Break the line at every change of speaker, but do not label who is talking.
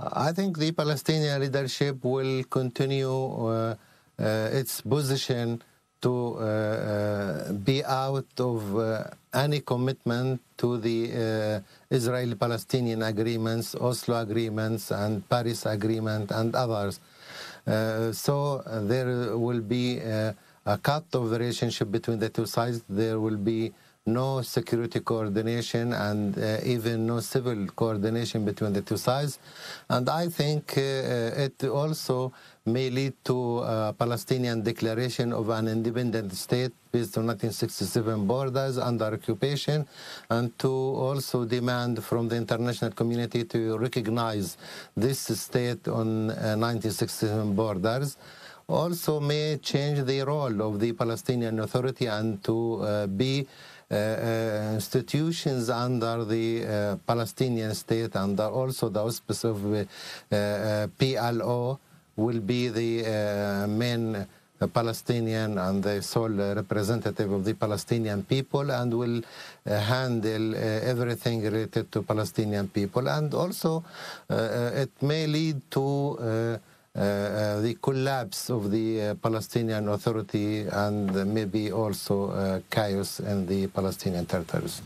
I think the Palestinian leadership will continue uh, uh, its position to uh, uh, be out of uh, any commitment to the uh, Israeli Palestinian agreements, Oslo agreements, and Paris agreement, and others. so there will be a cut of the relationship between the two sides. There will be no security coordination and uh, even no civil coordination between the two sides. And I think uh, uh it also may lead to a Palestinian declaration of an independent state based on 1967 borders under occupation and to also demand from the international community to recognize this state on 1967 uh, borders also may change the role of the Palestinian Authority and to uh, be uh, uh institutions under the uh, Palestinian state and also the auspices of uh, uh, PLO will be the main Palestinian and the sole representative of the Palestinian people and will handle everything related to Palestinian people and also it may lead to uh, uh, the collapse of the uh, Palestinian Authority and maybe also chaos in the Palestinian territories.